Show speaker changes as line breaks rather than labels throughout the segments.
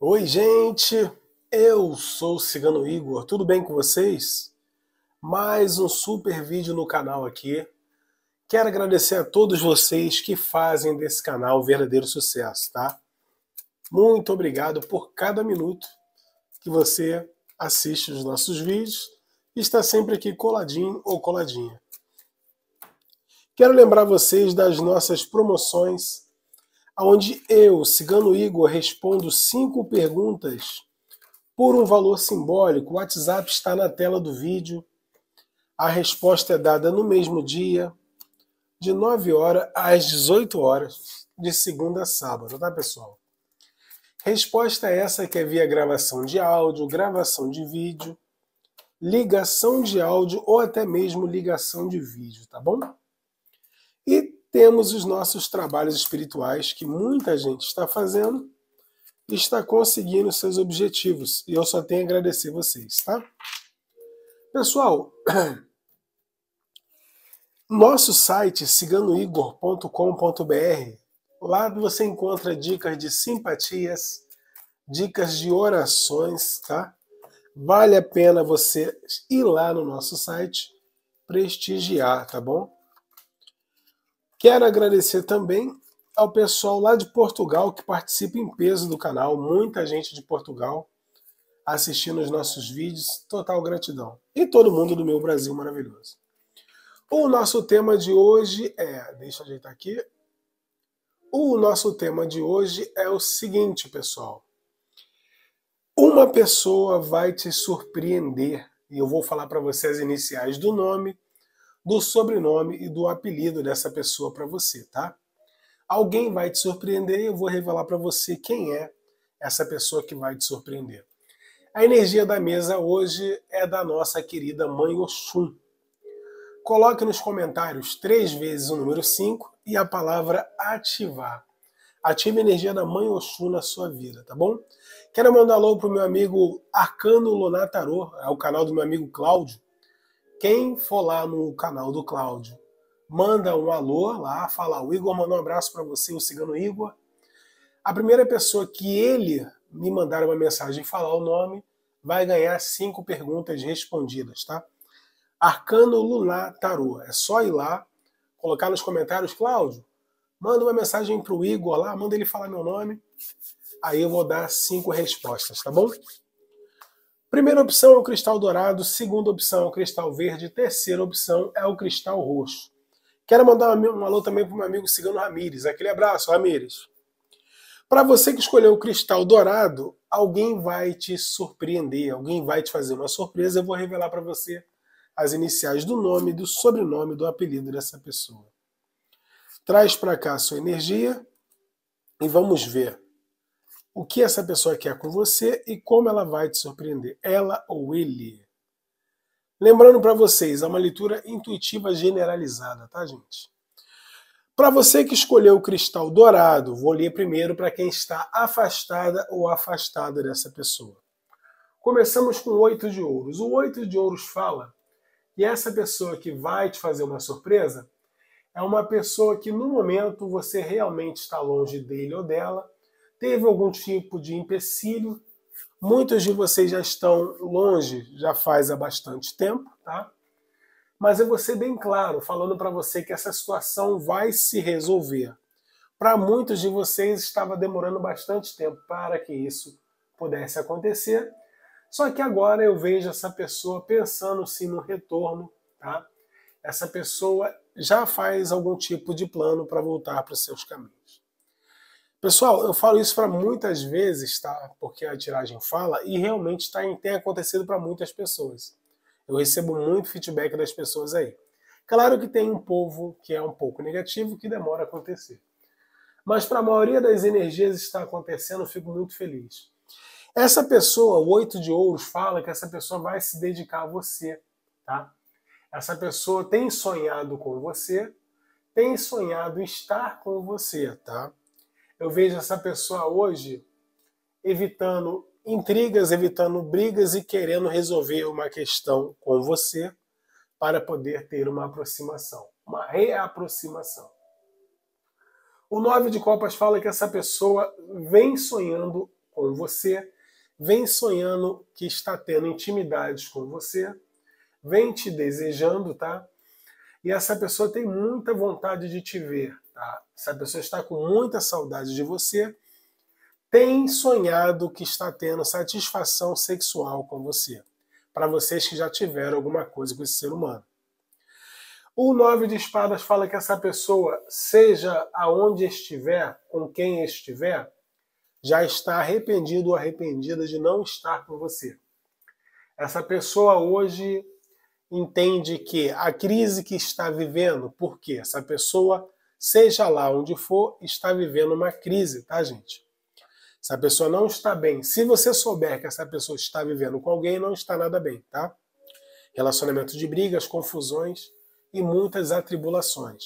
Oi, gente! Eu sou o Cigano Igor, tudo bem com vocês? Mais um super vídeo no canal aqui. Quero agradecer a todos vocês que fazem desse canal um verdadeiro sucesso, tá? Muito obrigado por cada minuto que você assiste os nossos vídeos e está sempre aqui coladinho ou coladinha. Quero lembrar vocês das nossas promoções onde eu, Cigano Igor, respondo cinco perguntas por um valor simbólico. O WhatsApp está na tela do vídeo. A resposta é dada no mesmo dia, de 9 horas às 18 horas, de segunda a sábado, tá, pessoal? Resposta é essa que é via gravação de áudio, gravação de vídeo, ligação de áudio ou até mesmo ligação de vídeo, tá bom? temos os nossos trabalhos espirituais que muita gente está fazendo e está conseguindo seus objetivos. E eu só tenho a agradecer vocês, tá? Pessoal, nosso site ciganoigor.com.br. Lá você encontra dicas de simpatias, dicas de orações, tá? Vale a pena você ir lá no nosso site prestigiar, tá bom? Quero agradecer também ao pessoal lá de Portugal que participa em peso do canal, muita gente de Portugal assistindo os nossos vídeos, total gratidão. E todo mundo do meu Brasil maravilhoso. O nosso tema de hoje é, deixa eu ajeitar aqui. O nosso tema de hoje é o seguinte, pessoal. Uma pessoa vai te surpreender e eu vou falar para vocês as iniciais do nome do sobrenome e do apelido dessa pessoa para você, tá? Alguém vai te surpreender e eu vou revelar para você quem é essa pessoa que vai te surpreender. A energia da mesa hoje é da nossa querida Mãe Oxum. Coloque nos comentários três vezes o número 5 e a palavra ativar. Ative a energia da Mãe Oxum na sua vida, tá bom? Quero mandar alô pro meu amigo Arcano Lonataro, é o canal do meu amigo Cláudio. Quem for lá no canal do Cláudio, manda um alô lá, fala o Igor, mandou um abraço para você, o cigano Igor. A primeira pessoa que ele me mandar uma mensagem falar o nome vai ganhar cinco perguntas respondidas, tá? Arcano Lunar Tarô. É só ir lá, colocar nos comentários, Cláudio, manda uma mensagem para o Igor lá, manda ele falar meu nome. Aí eu vou dar cinco respostas, tá bom? Primeira opção é o cristal dourado, segunda opção é o cristal verde, terceira opção é o cristal roxo. Quero mandar um alô também para o meu amigo Cigano Ramires. Aquele abraço, Ramires. Para você que escolheu o cristal dourado, alguém vai te surpreender, alguém vai te fazer uma surpresa. Eu vou revelar para você as iniciais do nome, do sobrenome, do apelido dessa pessoa. Traz para cá a sua energia e vamos ver o que essa pessoa quer com você e como ela vai te surpreender, ela ou ele. Lembrando para vocês, é uma leitura intuitiva generalizada, tá, gente? Para você que escolheu o cristal dourado, vou ler primeiro para quem está afastada ou afastado dessa pessoa. Começamos com o oito de ouros. O oito de ouros fala que essa pessoa que vai te fazer uma surpresa é uma pessoa que no momento você realmente está longe dele ou dela, teve algum tipo de empecilho. Muitos de vocês já estão longe, já faz há bastante tempo, tá? Mas eu vou ser bem claro, falando para você que essa situação vai se resolver. Para muitos de vocês estava demorando bastante tempo para que isso pudesse acontecer. Só que agora eu vejo essa pessoa pensando sim no retorno, tá? Essa pessoa já faz algum tipo de plano para voltar para os seus caminhos. Pessoal, eu falo isso para muitas vezes, tá? Porque a tiragem fala e realmente tá, tem acontecido para muitas pessoas. Eu recebo muito feedback das pessoas aí. Claro que tem um povo que é um pouco negativo que demora a acontecer. Mas para a maioria das energias está acontecendo, eu fico muito feliz. Essa pessoa, o oito de ouros, fala que essa pessoa vai se dedicar a você, tá? Essa pessoa tem sonhado com você, tem sonhado estar com você, tá? Eu vejo essa pessoa hoje evitando intrigas, evitando brigas e querendo resolver uma questão com você para poder ter uma aproximação, uma reaproximação. O Nove de Copas fala que essa pessoa vem sonhando com você, vem sonhando que está tendo intimidades com você, vem te desejando, tá? E essa pessoa tem muita vontade de te ver, Tá? Essa pessoa está com muita saudade de você, tem sonhado que está tendo satisfação sexual com você. Para vocês que já tiveram alguma coisa com esse ser humano. O nove de espadas fala que essa pessoa, seja aonde estiver, com quem estiver, já está arrependido ou arrependida de não estar com você. Essa pessoa hoje entende que a crise que está vivendo, porque essa pessoa seja lá onde for, está vivendo uma crise, tá, gente? Essa pessoa não está bem. Se você souber que essa pessoa está vivendo com alguém, não está nada bem, tá? Relacionamento de brigas, confusões e muitas atribulações.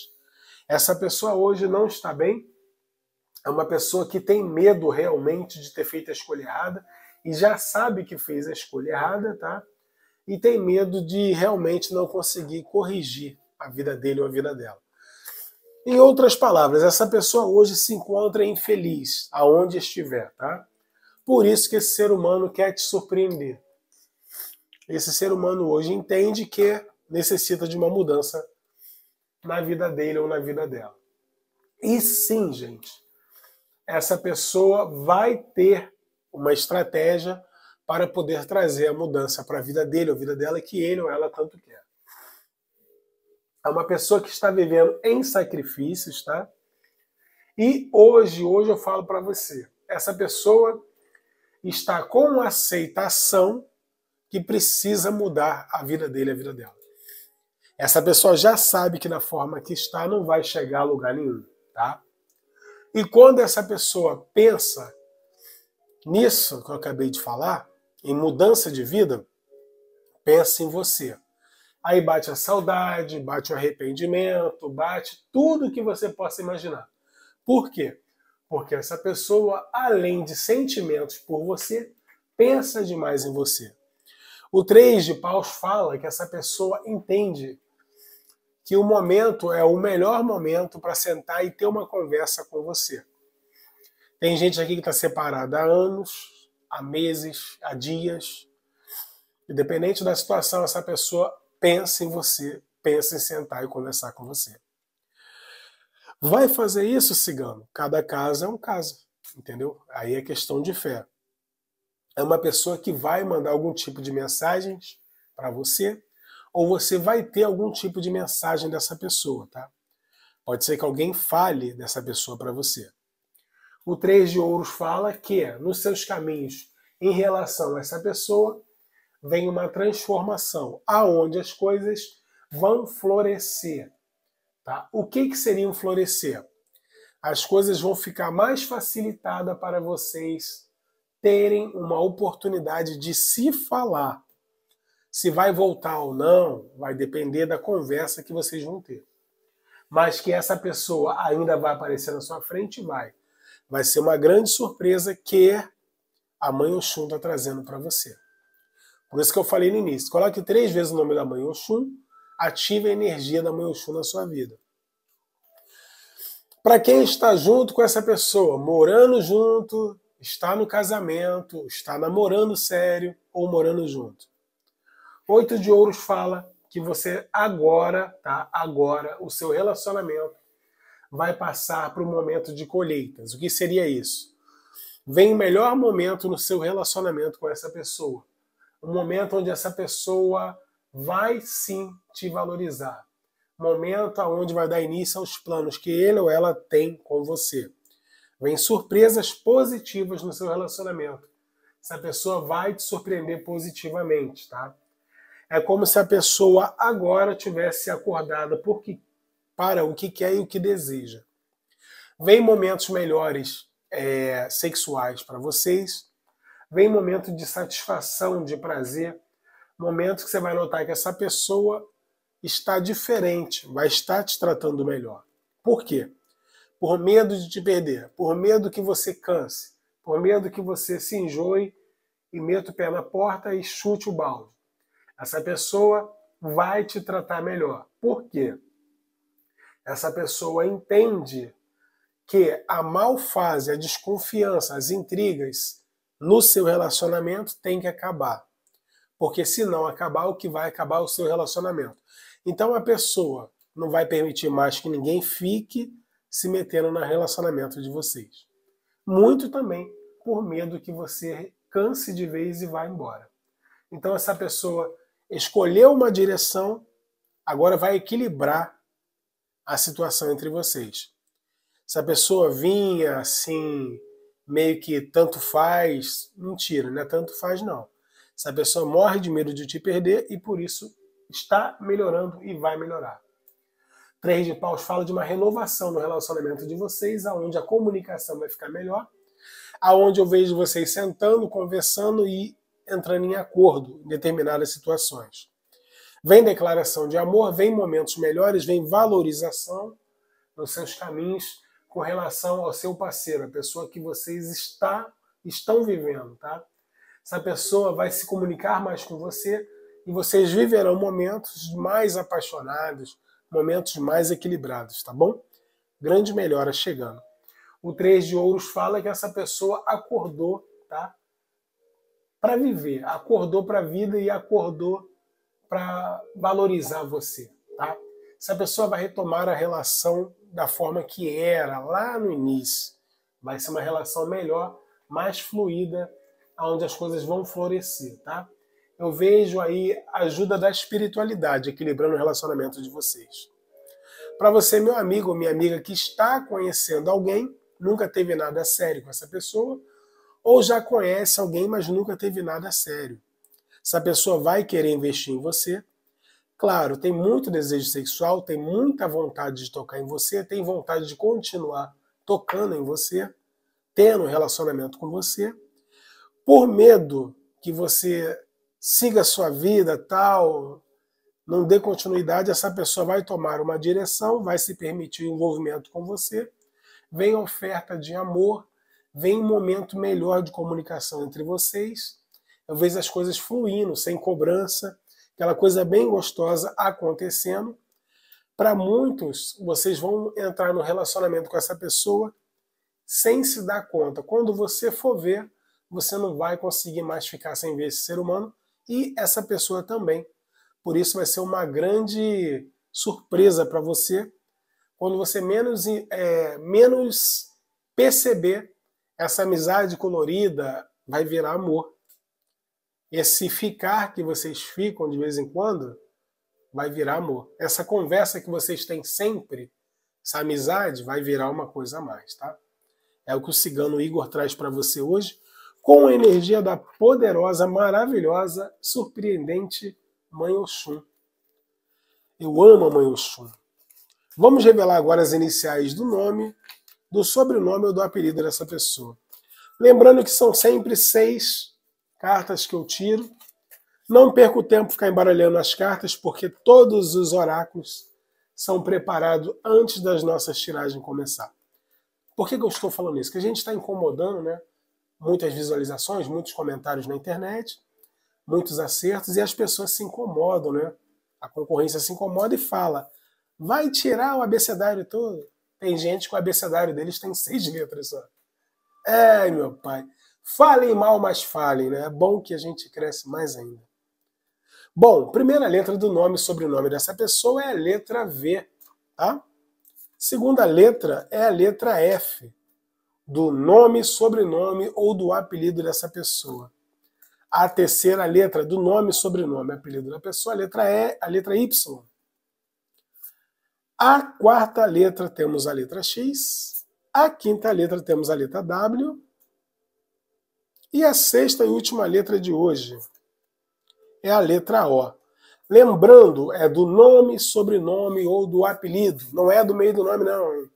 Essa pessoa hoje não está bem. É uma pessoa que tem medo realmente de ter feito a escolha errada e já sabe que fez a escolha errada, tá? E tem medo de realmente não conseguir corrigir a vida dele ou a vida dela. Em outras palavras, essa pessoa hoje se encontra infeliz, aonde estiver, tá? Por isso que esse ser humano quer te surpreender. Esse ser humano hoje entende que necessita de uma mudança na vida dele ou na vida dela. E sim, gente, essa pessoa vai ter uma estratégia para poder trazer a mudança para a vida dele ou vida dela que ele ou ela tanto quer. É uma pessoa que está vivendo em sacrifícios, tá? E hoje, hoje eu falo para você, essa pessoa está com uma aceitação que precisa mudar a vida dele, a vida dela. Essa pessoa já sabe que na forma que está não vai chegar a lugar nenhum, tá? E quando essa pessoa pensa nisso que eu acabei de falar, em mudança de vida, pensa em você. Aí bate a saudade, bate o arrependimento, bate tudo que você possa imaginar. Por quê? Porque essa pessoa, além de sentimentos por você, pensa demais em você. O 3 de Paus fala que essa pessoa entende que o momento é o melhor momento para sentar e ter uma conversa com você. Tem gente aqui que está separada há anos, há meses, há dias. Independente da situação, essa pessoa pensa em você, pensa em sentar e conversar com você. Vai fazer isso, cigano? Cada caso é um caso, entendeu? Aí é questão de fé. É uma pessoa que vai mandar algum tipo de mensagens para você, ou você vai ter algum tipo de mensagem dessa pessoa, tá? Pode ser que alguém fale dessa pessoa para você. O Três de Ouros fala que nos seus caminhos em relação a essa pessoa, vem uma transformação, aonde as coisas vão florescer. Tá? O que, que seria um florescer? As coisas vão ficar mais facilitada para vocês terem uma oportunidade de se falar. Se vai voltar ou não, vai depender da conversa que vocês vão ter. Mas que essa pessoa ainda vai aparecer na sua frente, vai. Vai ser uma grande surpresa que a mãe Oxum está trazendo para você. Por isso que eu falei no início. Coloque três vezes o nome da mãe Oxum, ative a energia da mãe Oxum na sua vida. Para quem está junto com essa pessoa, morando junto, está no casamento, está namorando sério ou morando junto. Oito de Ouros fala que você agora, tá? Agora, o seu relacionamento vai passar para o momento de colheitas. O que seria isso? Vem o melhor momento no seu relacionamento com essa pessoa. Um momento onde essa pessoa vai sim te valorizar. Momento onde vai dar início aos planos que ele ou ela tem com você. Vem surpresas positivas no seu relacionamento. Essa pessoa vai te surpreender positivamente, tá? É como se a pessoa agora tivesse acordada porque, para o que quer e o que deseja. Vem momentos melhores é, sexuais para vocês vem momento de satisfação, de prazer, momento que você vai notar que essa pessoa está diferente, vai estar te tratando melhor. Por quê? Por medo de te perder, por medo que você canse, por medo que você se enjoe e meta o pé na porta e chute o balde. Essa pessoa vai te tratar melhor. Por quê? Essa pessoa entende que a malfase, a desconfiança, as intrigas, no seu relacionamento tem que acabar. Porque se não acabar, o que vai acabar é o seu relacionamento. Então a pessoa não vai permitir mais que ninguém fique se metendo no relacionamento de vocês. Muito também por medo que você canse de vez e vá embora. Então essa pessoa escolheu uma direção, agora vai equilibrar a situação entre vocês. Se a pessoa vinha assim meio que tanto faz. Mentira, não é tanto faz, não. Essa pessoa morre de medo de te perder e por isso está melhorando e vai melhorar. Três de paus fala de uma renovação no relacionamento de vocês, aonde a comunicação vai ficar melhor, aonde eu vejo vocês sentando, conversando e entrando em acordo em determinadas situações. Vem declaração de amor, vem momentos melhores, vem valorização nos seus caminhos com relação ao seu parceiro, a pessoa que vocês está, estão vivendo, tá? Essa pessoa vai se comunicar mais com você e vocês viverão momentos mais apaixonados, momentos mais equilibrados, tá bom? Grande melhora chegando. O Três de Ouros fala que essa pessoa acordou, tá? Para viver, acordou para a vida e acordou para valorizar você, tá? Se a pessoa vai retomar a relação da forma que era lá no início. Vai ser uma relação melhor, mais fluida, onde as coisas vão florescer, tá? Eu vejo aí a ajuda da espiritualidade equilibrando o relacionamento de vocês. Para você, meu amigo ou minha amiga que está conhecendo alguém, nunca teve nada sério com essa pessoa, ou já conhece alguém, mas nunca teve nada sério. Essa pessoa vai querer investir em você, Claro, tem muito desejo sexual, tem muita vontade de tocar em você, tem vontade de continuar tocando em você, tendo um relacionamento com você. Por medo que você siga a sua vida, tal, não dê continuidade, essa pessoa vai tomar uma direção, vai se permitir um envolvimento com você, vem oferta de amor, vem um momento melhor de comunicação entre vocês, talvez as coisas fluindo, sem cobrança, aquela coisa bem gostosa acontecendo. Para muitos, vocês vão entrar no relacionamento com essa pessoa sem se dar conta. Quando você for ver, você não vai conseguir mais ficar sem ver esse ser humano e essa pessoa também. Por isso vai ser uma grande surpresa para você quando você menos, é, menos perceber essa amizade colorida vai virar amor. Esse ficar que vocês ficam de vez em quando vai virar amor. Essa conversa que vocês têm sempre, essa amizade, vai virar uma coisa a mais, tá? É o que o cigano Igor traz para você hoje, com a energia da poderosa, maravilhosa, surpreendente Mãe Oxum. Eu amo a Mãe Oxum. Vamos revelar agora as iniciais do nome, do sobrenome ou do apelido dessa pessoa. Lembrando que são sempre seis cartas que eu tiro. Não perco tempo ficar embaralhando as cartas, porque todos os oráculos são preparados antes das nossas tiragens começar. Por que, que eu estou falando isso? Que a gente está incomodando, né? Muitas visualizações, muitos comentários na internet, muitos acertos, e as pessoas se incomodam, né? A concorrência se incomoda e fala: vai tirar o abecedário todo. Tem gente que o abecedário deles tem seis letras só. Ai, meu pai. Falem mal, mas falem, né? É bom que a gente cresce mais ainda. Bom, primeira letra do nome e sobrenome dessa pessoa é a letra V, tá? Segunda letra é a letra F, do nome, sobrenome ou do apelido dessa pessoa. A terceira letra do nome, sobrenome, apelido da pessoa, a letra E, a letra Y. A quarta letra temos a letra X. A quinta letra temos a letra W. E a sexta e última letra de hoje é a letra O. Lembrando, é do nome, sobrenome ou do apelido. Não é do meio do nome, não.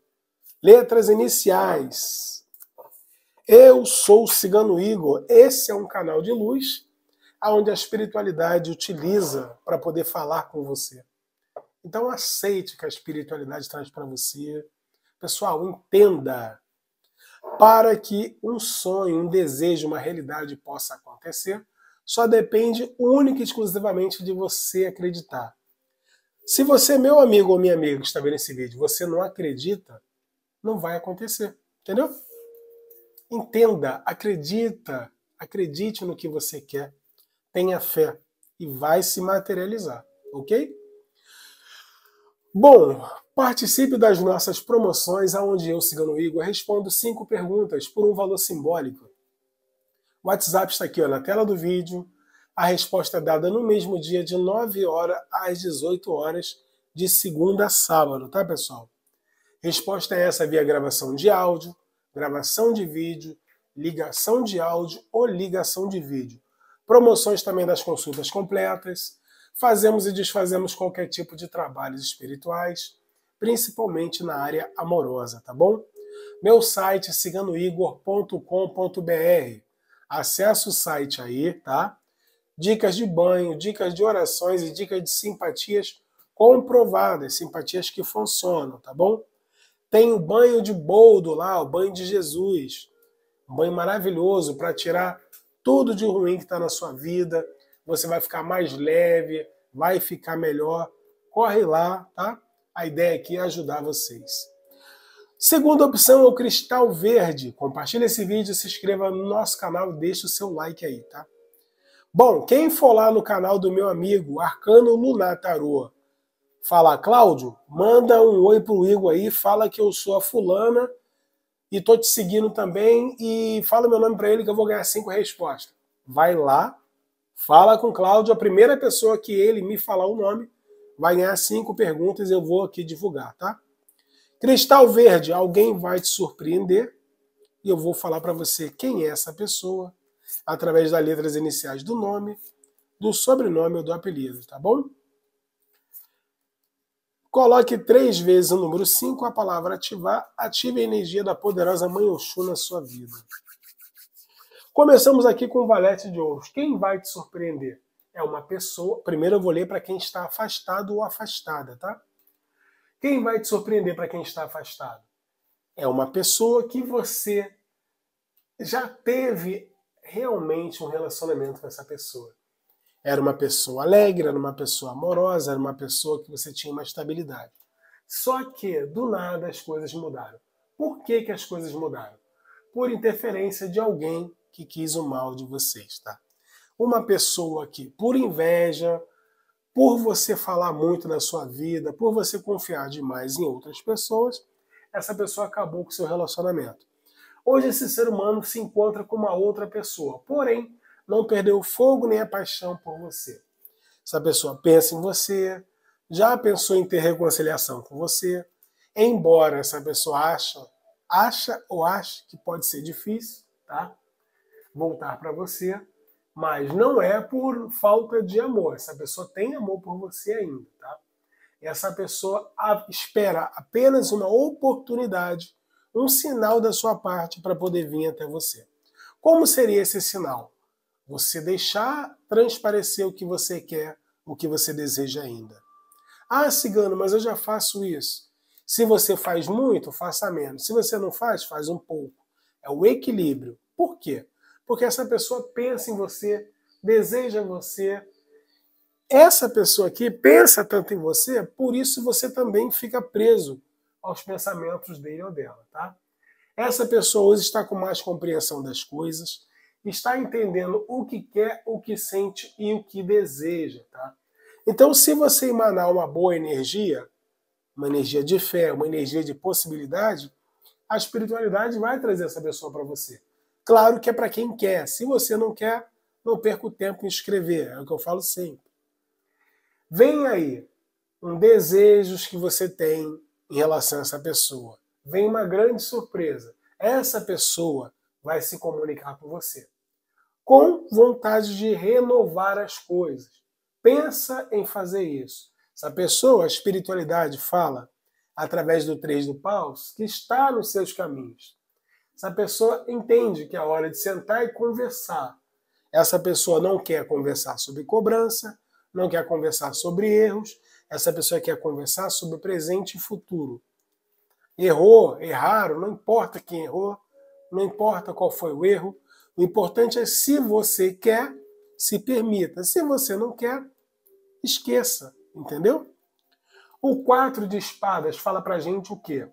Letras iniciais. Eu sou o Cigano Igor. Esse é um canal de luz onde a espiritualidade utiliza para poder falar com você. Então aceite o que a espiritualidade traz para você. Pessoal, entenda para que um sonho, um desejo, uma realidade possa acontecer, só depende única e exclusivamente de você acreditar. Se você, meu amigo ou minha amiga que está vendo esse vídeo, você não acredita, não vai acontecer. Entendeu? Entenda, acredita, acredite no que você quer, tenha fé e vai se materializar, ok? Bom, Participe das nossas promoções, aonde eu, Cigano Igor, respondo cinco perguntas por um valor simbólico. O WhatsApp está aqui ó, na tela do vídeo. A resposta é dada no mesmo dia, de 9 horas às 18 horas, de segunda a sábado, tá, pessoal? Resposta é essa via gravação de áudio, gravação de vídeo, ligação de áudio ou ligação de vídeo. Promoções também das consultas completas. Fazemos e desfazemos qualquer tipo de trabalhos espirituais principalmente na área amorosa, tá bom? Meu site é ciganoigor.com.br. Acesse o site aí, tá? Dicas de banho, dicas de orações e dicas de simpatias comprovadas, simpatias que funcionam, tá bom? Tem o banho de boldo lá, o banho de Jesus. Um banho maravilhoso para tirar tudo de ruim que está na sua vida. Você vai ficar mais leve, vai ficar melhor. Corre lá, tá? A ideia aqui é ajudar vocês. Segunda opção é o cristal verde. Compartilhe esse vídeo, se inscreva no nosso canal, deixe o seu like aí, tá? Bom, quem for lá no canal do meu amigo Arcano Lunar fala Cláudio, manda um oi pro Igor aí, fala que eu sou a fulana e tô te seguindo também e fala meu nome para ele que eu vou ganhar cinco respostas. Vai lá, fala com Cláudio, a primeira pessoa que ele me falar o nome, Vai ganhar cinco perguntas, eu vou aqui divulgar, tá? Cristal verde, alguém vai te surpreender e eu vou falar para você quem é essa pessoa através das letras iniciais do nome, do sobrenome ou do apelido, tá bom? Coloque três vezes o número 5, a palavra ativar, ative a energia da poderosa Mãe Oxu na sua vida. Começamos aqui com o Valete de Ouros. Quem vai te surpreender? é uma pessoa. Primeiro eu vou ler para quem está afastado ou afastada, tá? Quem vai te surpreender para quem está afastado? É uma pessoa que você já teve realmente um relacionamento com essa pessoa. Era uma pessoa alegre, era uma pessoa amorosa, era uma pessoa que você tinha uma estabilidade. Só que, do nada, as coisas mudaram. Por que, que as coisas mudaram? Por interferência de alguém que quis o mal de vocês, tá? uma pessoa que, por inveja, por você falar muito na sua vida, por você confiar demais em outras pessoas, essa pessoa acabou com seu relacionamento. Hoje esse ser humano se encontra com uma outra pessoa, porém não perdeu o fogo nem a paixão por você. Essa pessoa pensa em você, já pensou em ter reconciliação com você, embora essa pessoa acha, acha ou ache que pode ser difícil, tá? Voltar para você, mas não é por falta de amor. Essa pessoa tem amor por você ainda, tá? Essa pessoa espera apenas uma oportunidade, um sinal da sua parte para poder vir até você. Como seria esse sinal? Você deixar transparecer o que você quer, o que você deseja ainda. Ah, cigano, mas eu já faço isso. Se você faz muito, faça menos. Se você não faz, faz um pouco. É o equilíbrio. Por quê? porque essa pessoa pensa em você, deseja você. Essa pessoa aqui pensa tanto em você, por isso você também fica preso aos pensamentos dele ou dela, tá? Essa pessoa hoje está com mais compreensão das coisas, está entendendo o que quer, o que sente e o que deseja, tá? Então, se você emanar uma boa energia, uma energia de fé, uma energia de possibilidade, a espiritualidade vai trazer essa pessoa para você. Claro que é para quem quer. Se você não quer, não perca o tempo em escrever. É o que eu falo sempre. Vem aí um desejos que você tem em relação a essa pessoa. Vem uma grande surpresa. Essa pessoa vai se comunicar com você. Com vontade de renovar as coisas. Pensa em fazer isso. Essa pessoa, a espiritualidade fala, através do três do paus, que está nos seus caminhos. Essa pessoa entende que é a hora de sentar e conversar. Essa pessoa não quer conversar sobre cobrança, não quer conversar sobre erros, essa pessoa quer conversar sobre presente e futuro. Errou, erraram, não importa quem errou, não importa qual foi o erro, o importante é se você quer, se permita. Se você não quer, esqueça, entendeu? O quatro de espadas fala pra gente o quê?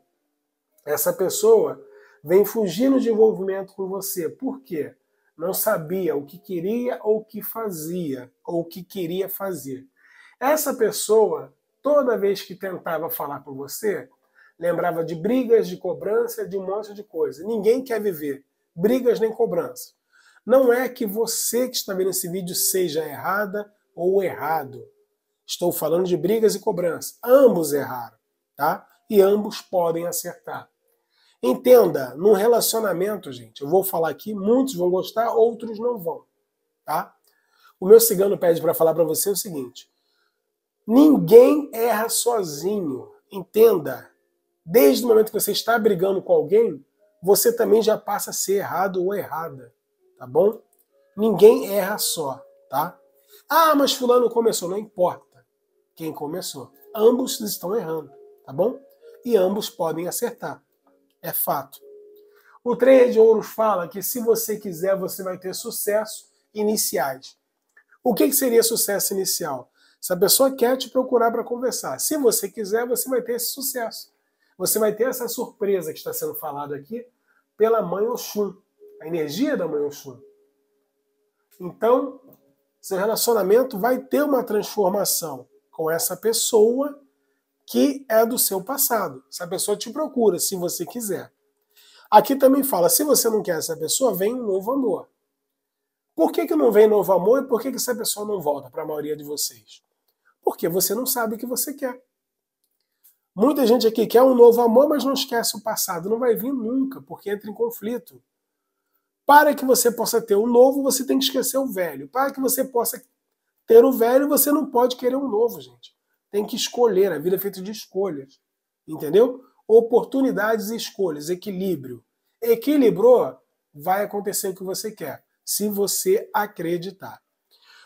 Essa pessoa vem fugindo de envolvimento com você. Por quê? Não sabia o que queria ou o que fazia, ou o que queria fazer. Essa pessoa, toda vez que tentava falar com você, lembrava de brigas, de cobrança, de um monte de coisa. Ninguém quer viver brigas nem cobrança. Não é que você que está vendo esse vídeo seja errada ou errado. Estou falando de brigas e cobrança. Ambos erraram, tá? E ambos podem acertar. Entenda, num relacionamento, gente, eu vou falar aqui, muitos vão gostar, outros não vão, tá? O meu cigano pede para falar para você o seguinte: ninguém erra sozinho. Entenda, desde o momento que você está brigando com alguém, você também já passa a ser errado ou errada, tá bom? Ninguém erra só, tá? Ah, mas fulano começou, não importa quem começou. Ambos estão errando, tá bom? E ambos podem acertar. É fato. O Três de Ouros fala que se você quiser, você vai ter sucesso iniciais. O que seria sucesso inicial? Se a pessoa quer te procurar para conversar, se você quiser, você vai ter esse sucesso. Você vai ter essa surpresa que está sendo falado aqui pela mãe Oxum, a energia da mãe Oxum. Então, seu relacionamento vai ter uma transformação com essa pessoa que é do seu passado. Essa pessoa te procura, se você quiser. Aqui também fala, se você não quer essa pessoa, vem um novo amor. Por que, que não vem novo amor e por que, que essa pessoa não volta para a maioria de vocês? Porque você não sabe o que você quer. Muita gente aqui quer um novo amor, mas não esquece o passado. Não vai vir nunca, porque entra em conflito. Para que você possa ter o um novo, você tem que esquecer o velho. Para que você possa ter o velho, você não pode querer um novo, gente tem que escolher, a vida é feita de escolhas. Entendeu? Oportunidades e escolhas, equilíbrio. Equilibrou, vai acontecer o que você quer, se você acreditar.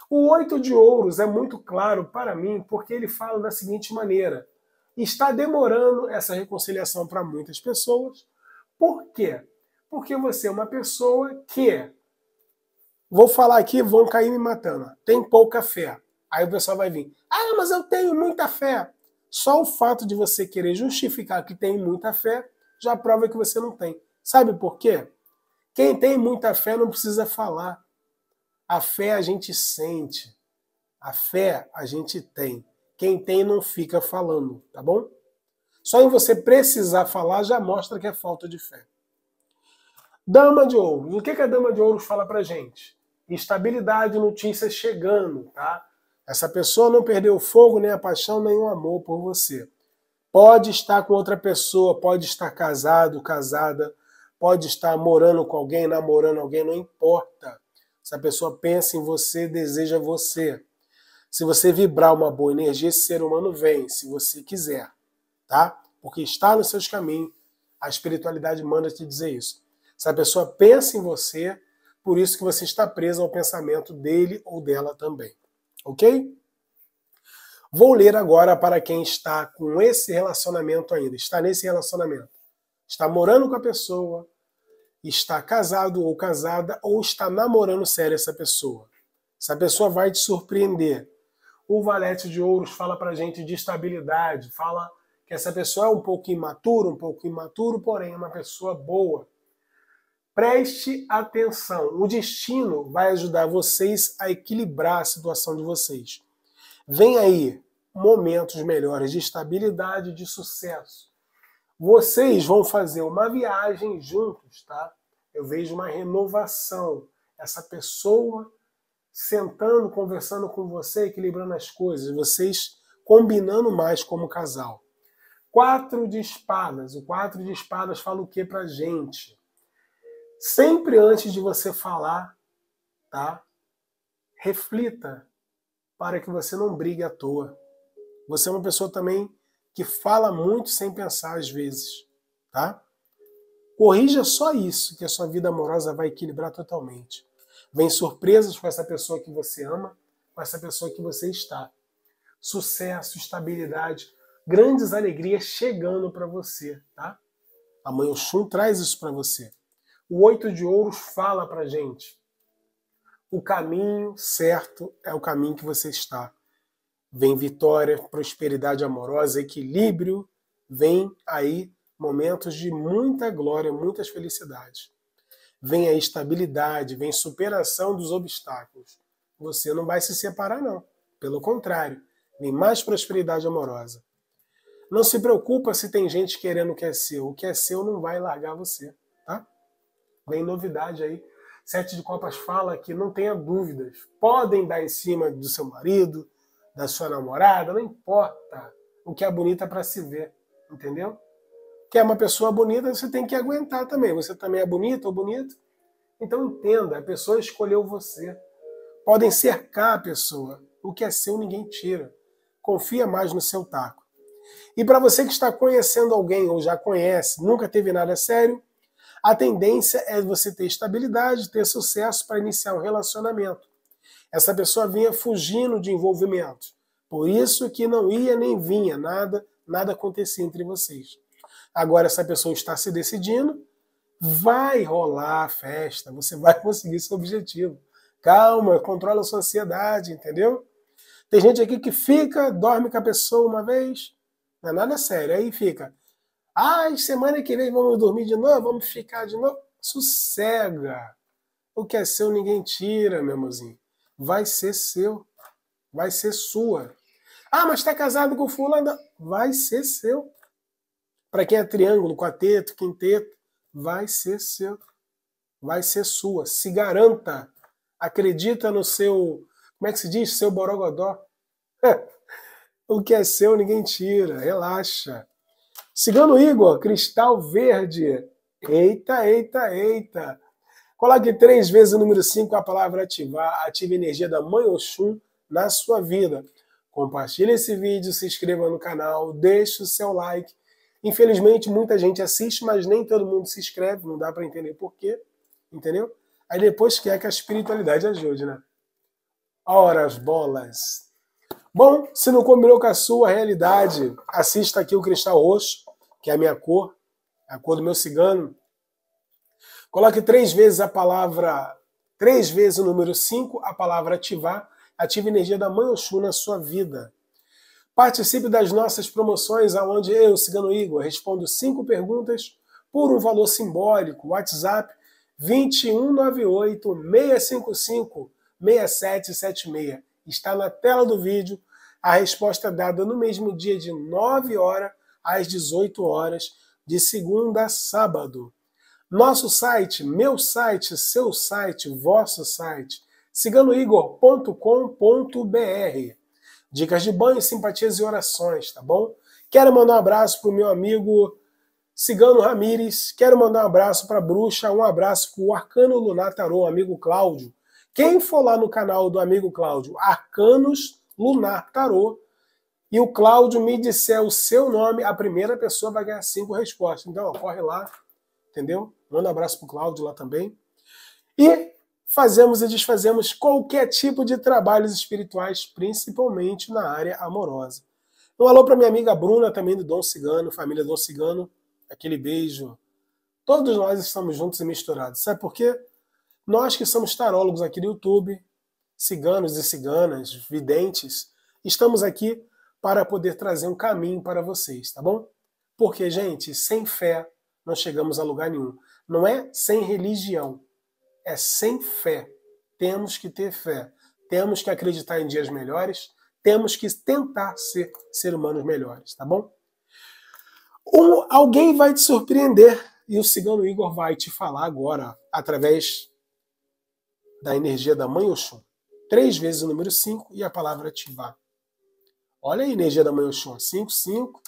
O oito de ouros é muito claro para mim porque ele fala da seguinte maneira: está demorando essa reconciliação para muitas pessoas. Por quê? Porque você é uma pessoa que, vou falar aqui, vão cair me matando, tem pouca fé. Aí o pessoal vai vir: ah, mas eu tenho muita fé. Só o fato de você querer justificar que tem muita fé já prova que você não tem. Sabe por quê? Quem tem muita fé não precisa falar. A fé a gente sente. A fé a gente tem. Quem tem não fica falando, tá bom? Só em você precisar falar já mostra que é falta de fé. Dama de ouro. E o que, a dama de ouro fala pra gente? Estabilidade, notícias chegando, tá? Essa pessoa não perdeu o fogo, nem a paixão, nem o amor por você. Pode estar com outra pessoa, pode estar casado, casada, pode estar morando com alguém, namorando alguém, não importa. Essa pessoa pensa em você, deseja você. Se você vibrar uma boa energia, esse ser humano vem, se você quiser, tá? Porque está nos seus caminhos. A espiritualidade manda te dizer isso. Essa pessoa pensa em você, por isso que você está preso ao pensamento dele ou dela também ok? Vou ler agora para quem está com esse relacionamento ainda, está nesse relacionamento, está morando com a pessoa, está casado ou casada ou está namorando sério essa pessoa. Essa pessoa vai te surpreender. O Valete de Ouros fala para a gente de estabilidade, fala que essa pessoa é um pouco imatura, um pouco imaturo, porém é uma pessoa boa. Preste atenção, o destino vai ajudar vocês a equilibrar a situação de vocês. Vem aí momentos melhores de estabilidade, de sucesso. Vocês vão fazer uma viagem juntos, tá? Eu vejo uma renovação. Essa pessoa sentando, conversando com você, equilibrando as coisas, vocês combinando mais como casal. Quatro de espadas. O quatro de espadas fala o que pra gente? Sempre antes de você falar, tá? Reflita para que você não brigue à toa. Você é uma pessoa também que fala muito sem pensar às vezes, tá? Corrija só isso, que a sua vida amorosa vai equilibrar totalmente. Vem surpresas com essa pessoa que você ama, com essa pessoa que você está. Sucesso, estabilidade, grandes alegrias chegando para você, tá? Amanhã o Shun traz isso para você. O oito de ouros fala para gente. O caminho certo é o caminho que você está. Vem vitória, prosperidade amorosa, equilíbrio, vem aí momentos de muita glória, muitas felicidades. Vem a estabilidade, vem superação dos obstáculos. Você não vai se separar, não. Pelo contrário, vem mais prosperidade amorosa. Não se preocupa se tem gente querendo o que é seu. O que é seu não vai largar você. Vem novidade aí. Sete de Copas fala que não tenha dúvidas. Podem dar em cima do seu marido, da sua namorada, não importa o que é bonita é para se ver, entendeu? Que é uma pessoa bonita, você tem que aguentar também. Você também é bonita ou bonito? Então entenda, a pessoa escolheu você. Podem cercar a pessoa. O que é seu ninguém tira. Confia mais no seu taco. E para você que está conhecendo alguém ou já conhece, nunca teve nada sério, a tendência é você ter estabilidade, ter sucesso para iniciar um relacionamento. Essa pessoa vinha fugindo de envolvimento, Por isso que não ia nem vinha, nada, nada acontecia entre vocês. Agora essa pessoa está se decidindo, vai rolar a festa, você vai conseguir seu objetivo. Calma, controla a sua ansiedade, entendeu? Tem gente aqui que fica, dorme com a pessoa uma vez, não é nada sério, aí fica Ai, semana que vem vamos dormir de novo, vamos ficar de novo. Sossega. O que é seu ninguém tira, meu amorzinho. Vai ser seu. Vai ser sua. Ah, mas está casado com fulano. Vai ser seu. Para quem é triângulo, quarteto, quinteto, vai ser seu. Vai ser sua. Se garanta. Acredita no seu, como é que se diz? Seu borogodó. o que é seu ninguém tira. Relaxa. Cigano Igor, Cristal Verde. Eita, eita, eita. Coloque três vezes o número 5, a palavra ativar. Ative a energia da Mãe Oxum na sua vida. Compartilhe esse vídeo, se inscreva no canal, deixe o seu like. Infelizmente, muita gente assiste, mas nem todo mundo se inscreve, não dá para entender por quê, entendeu? Aí depois quer que a espiritualidade ajude, né? Horas, as bolas. Bom, se não combinou com a sua realidade, assista aqui o Cristal Roxo que é a minha cor, a cor do meu cigano. Coloque três vezes a palavra, três vezes o número 5, a palavra ativar. Ative a energia da Mãe Oxum na sua vida. Participe das nossas promoções, aonde eu, Cigano Igor, respondo cinco perguntas por um valor simbólico. WhatsApp 2198 655 6776. Está na tela do vídeo a resposta é dada no mesmo dia de 9 horas às 18 horas, de segunda a sábado. Nosso site, meu site, seu site, vosso site, ciganoigor.com.br. Dicas de banho, simpatias e orações, tá bom? Quero mandar um abraço para o meu amigo Cigano Ramires. Quero mandar um abraço para a Bruxa, um abraço para o Arcano Lunar Tarô, amigo Cláudio. Quem for lá no canal do amigo Cláudio, Arcanos Lunar Tarô, e o Cláudio me disser o seu nome, a primeira pessoa vai ganhar cinco respostas. Então, ó, corre lá, entendeu? Manda um abraço pro Cláudio lá também. E fazemos e desfazemos qualquer tipo de trabalhos espirituais, principalmente na área amorosa. Um alô para minha amiga Bruna, também do Dom Cigano, família Dom Cigano, aquele beijo. Todos nós estamos juntos e misturados. Sabe por quê? Nós que somos tarólogos aqui do YouTube, ciganos e ciganas, videntes, estamos aqui para poder trazer um caminho para vocês, tá bom? Porque, gente, sem fé não chegamos a lugar nenhum. Não é sem religião, é sem fé. Temos que ter fé, temos que acreditar em dias melhores, temos que tentar ser ser humanos melhores, tá bom? Um, alguém vai te surpreender e o cigano Igor vai te falar agora através da energia da mãe Oxum. Três vezes o número cinco e a palavra ativar. Olha aí, energia da manhã Oxum, 5, 5.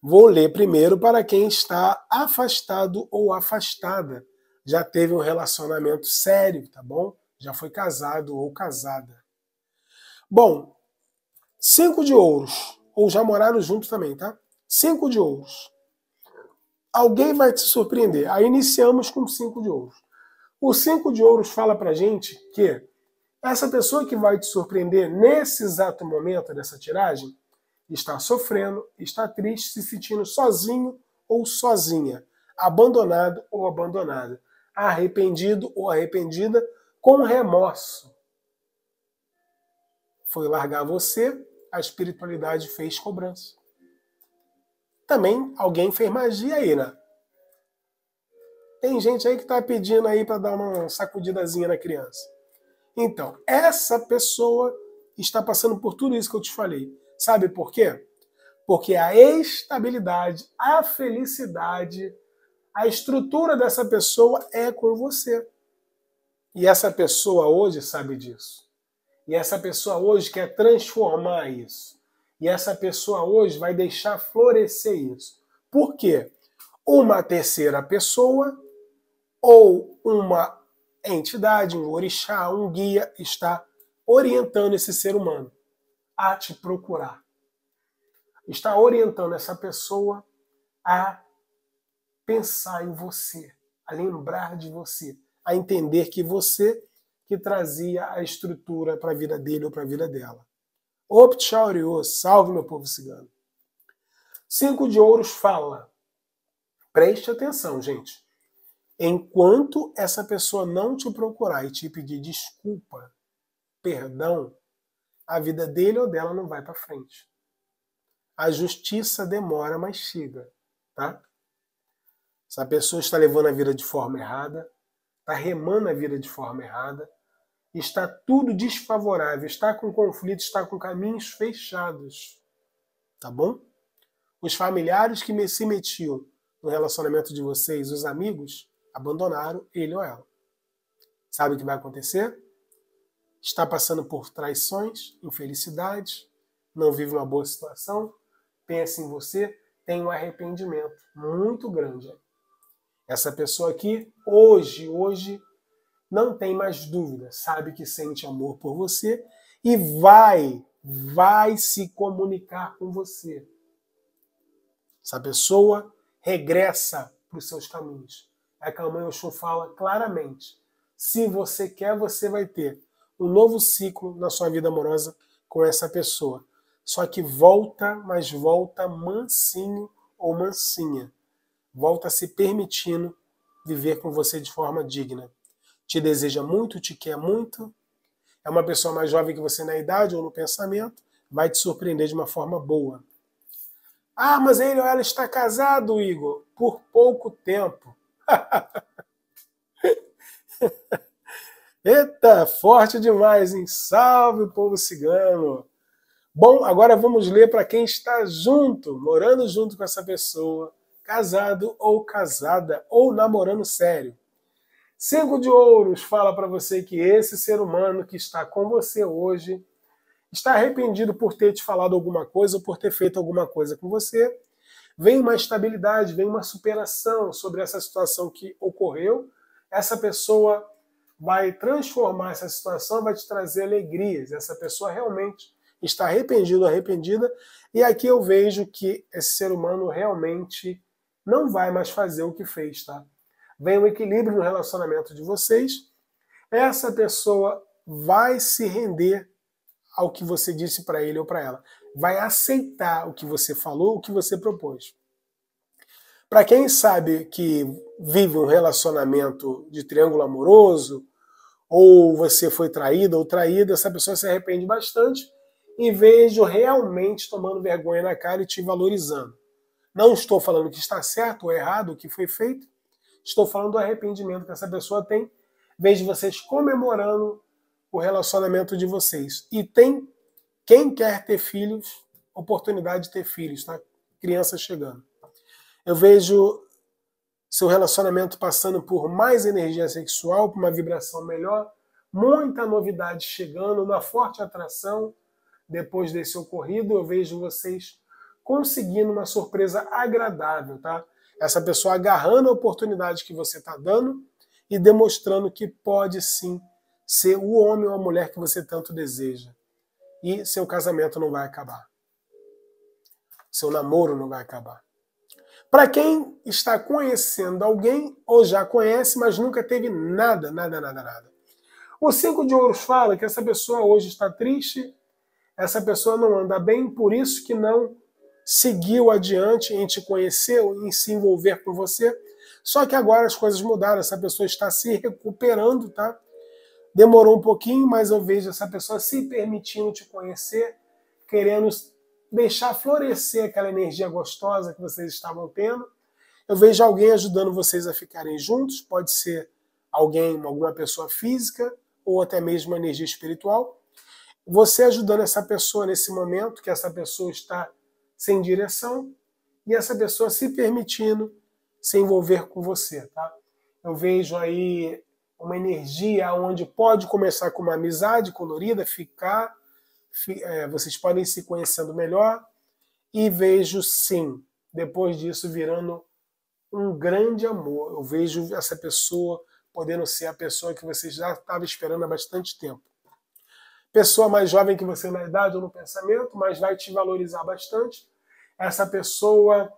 Vou ler primeiro para quem está afastado ou afastada. Já teve um relacionamento sério, tá bom? Já foi casado ou casada. Bom, cinco de ouros, ou já moraram juntos também, tá? Cinco de ouros. Alguém vai te surpreender. Aí iniciamos com cinco de ouros. O cinco de ouros fala pra gente que essa pessoa que vai te surpreender nesse exato momento dessa tiragem está sofrendo, está triste, se sentindo sozinho ou sozinha, abandonado ou abandonada, arrependido ou arrependida, com remorso. Foi largar você, a espiritualidade fez cobrança. Também alguém fez magia aí, né? Tem gente aí que está pedindo aí para dar uma sacudidazinha na criança. Então, essa pessoa está passando por tudo isso que eu te falei. Sabe por quê? Porque a estabilidade, a felicidade, a estrutura dessa pessoa é com você. E essa pessoa hoje sabe disso. E essa pessoa hoje quer transformar isso. E essa pessoa hoje vai deixar florescer isso. Por quê? Uma terceira pessoa ou uma é entidade, um orixá, um guia está orientando esse ser humano a te procurar. Está orientando essa pessoa a pensar em você, a lembrar de você, a entender que você que trazia a estrutura para a vida dele ou para a vida dela. Optchauriô, salve meu povo cigano. Cinco de ouros fala. Preste atenção, gente. Enquanto essa pessoa não te procurar e te pedir desculpa, perdão, a vida dele ou dela não vai para frente. A justiça demora, mas chega, tá? Se a pessoa está levando a vida de forma errada, está remando a vida de forma errada, está tudo desfavorável, está com conflito, está com caminhos fechados, tá bom? Os familiares que se metiam no relacionamento de vocês, os amigos, abandonaram ele ou ela. Sabe o que vai acontecer? Está passando por traições, infelicidades, não vive uma boa situação, pensa em você, tem um arrependimento muito grande. Essa pessoa aqui, hoje, hoje, não tem mais dúvida, sabe que sente amor por você e vai, vai se comunicar com você. Essa pessoa regressa para os seus caminhos. É que a mãe Oxum fala claramente. Se você quer, você vai ter um novo ciclo na sua vida amorosa com essa pessoa. Só que volta, mas volta mansinho ou mansinha. Volta se permitindo viver com você de forma digna. Te deseja muito, te quer muito. É uma pessoa mais jovem que você na idade ou no pensamento. Vai te surpreender de uma forma boa. Ah, mas ele ou ela está casado, Igor, por pouco tempo. Eita, forte demais, hein? Salve, povo cigano! Bom, agora vamos ler para quem está junto, morando junto com essa pessoa, casado ou casada, ou namorando sério. Cinco de Ouros fala para você que esse ser humano que está com você hoje está arrependido por ter te falado alguma coisa ou por ter feito alguma coisa com você vem uma estabilidade, vem uma superação sobre essa situação que ocorreu. Essa pessoa vai transformar essa situação, vai te trazer alegrias. Essa pessoa realmente está arrependido, arrependida. E aqui eu vejo que esse ser humano realmente não vai mais fazer o que fez, tá? Vem um equilíbrio no relacionamento de vocês. Essa pessoa vai se render ao que você disse para ele ou para ela vai aceitar o que você falou, o que você propôs. Para quem sabe que vive um relacionamento de triângulo amoroso, ou você foi traída ou traída, essa pessoa se arrepende bastante, e vejo realmente tomando vergonha na cara e te valorizando. Não estou falando que está certo ou errado o que foi feito, estou falando do arrependimento que essa pessoa tem, vejo vocês comemorando o relacionamento de vocês. E tem quem quer ter filhos, oportunidade de ter filhos, tá? Criança chegando. Eu vejo seu relacionamento passando por mais energia sexual, por uma vibração melhor, muita novidade chegando, uma forte atração. Depois desse ocorrido, eu vejo vocês conseguindo uma surpresa agradável, tá? Essa pessoa agarrando a oportunidade que você está dando e demonstrando que pode sim ser o homem ou a mulher que você tanto deseja e seu casamento não vai acabar. Seu namoro não vai acabar. Para quem está conhecendo alguém ou já conhece, mas nunca teve nada, nada, nada, nada. O cinco de ouros fala que essa pessoa hoje está triste, essa pessoa não anda bem, por isso que não seguiu adiante em te conhecer, em se envolver com você. Só que agora as coisas mudaram, essa pessoa está se recuperando, tá? Demorou um pouquinho, mas eu vejo essa pessoa se permitindo te conhecer, querendo deixar florescer aquela energia gostosa que vocês estavam tendo. Eu vejo alguém ajudando vocês a ficarem juntos, pode ser alguém, alguma pessoa física ou até mesmo uma energia espiritual. Você ajudando essa pessoa nesse momento que essa pessoa está sem direção e essa pessoa se permitindo se envolver com você, tá? Eu vejo aí uma energia onde pode começar com uma amizade colorida, ficar, é, vocês podem ir se conhecendo melhor, e vejo sim, depois disso virando um grande amor. Eu vejo essa pessoa podendo ser a pessoa que vocês já estavam esperando há bastante tempo. Pessoa mais jovem que você na idade ou no pensamento, mas vai te valorizar bastante. Essa pessoa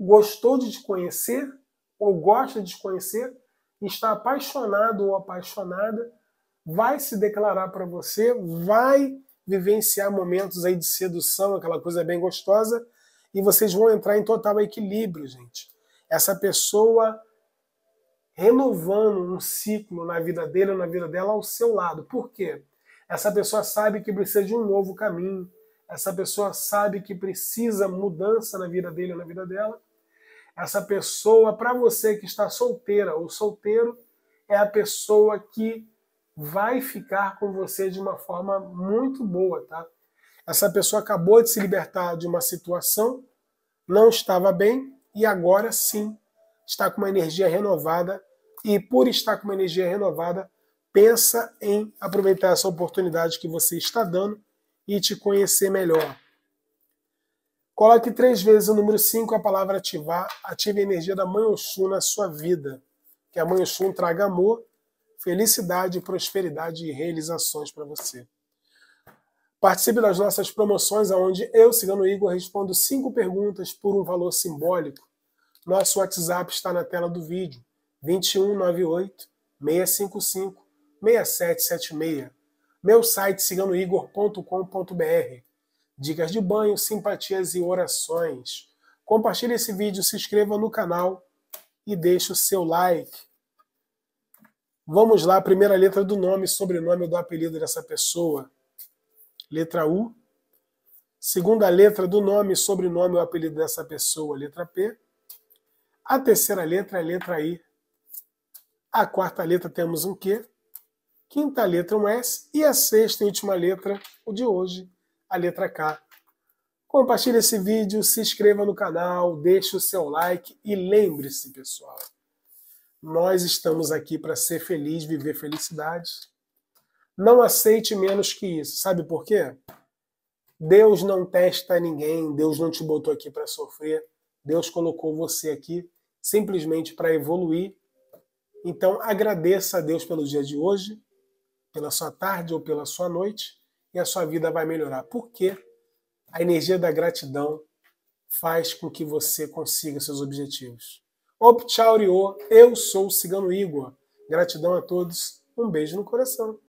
gostou de te conhecer ou gosta de te conhecer está apaixonado ou apaixonada, vai se declarar para você, vai vivenciar momentos aí de sedução, aquela coisa bem gostosa, e vocês vão entrar em total equilíbrio, gente. Essa pessoa renovando um ciclo na vida dele ou na vida dela ao seu lado. Por quê? Essa pessoa sabe que precisa de um novo caminho, essa pessoa sabe que precisa mudança na vida dele ou na vida dela, essa pessoa, para você que está solteira ou solteiro, é a pessoa que vai ficar com você de uma forma muito boa, tá? Essa pessoa acabou de se libertar de uma situação, não estava bem e agora sim está com uma energia renovada e por estar com uma energia renovada, pensa em aproveitar essa oportunidade que você está dando e te conhecer melhor. Coloque três vezes o número 5, a palavra ativar. Ative a energia da Mãe Oxum na sua vida. Que a Mãe Oxum traga amor, felicidade, prosperidade e realizações para você. Participe das nossas promoções, onde eu, Cigano Igor, respondo cinco perguntas por um valor simbólico. Nosso WhatsApp está na tela do vídeo, 2198 655 6776. Meu site ciganoigor.com.br dicas de banho, simpatias e orações. Compartilhe esse vídeo, se inscreva no canal e deixe o seu like. Vamos lá, primeira letra do nome, sobrenome ou do apelido dessa pessoa. Letra U. Segunda letra do nome, sobrenome ou apelido dessa pessoa. Letra P. A terceira letra é letra I. A quarta letra temos um Q. Quinta letra um S. E a sexta e última letra, o de hoje, a letra K. Compartilhe esse vídeo, se inscreva no canal, deixe o seu like e lembre-se, pessoal, nós estamos aqui para ser feliz, viver felicidade. Não aceite menos que isso. Sabe por quê? Deus não testa ninguém, Deus não te botou aqui para sofrer, Deus colocou você aqui simplesmente para evoluir. Então agradeça a Deus pelo dia de hoje, pela sua tarde ou pela sua noite e a sua vida vai melhorar. Porque a energia da gratidão faz com que você consiga seus objetivos. Optchaurio, eu sou o Cigano Igor. Gratidão a todos, um beijo no coração.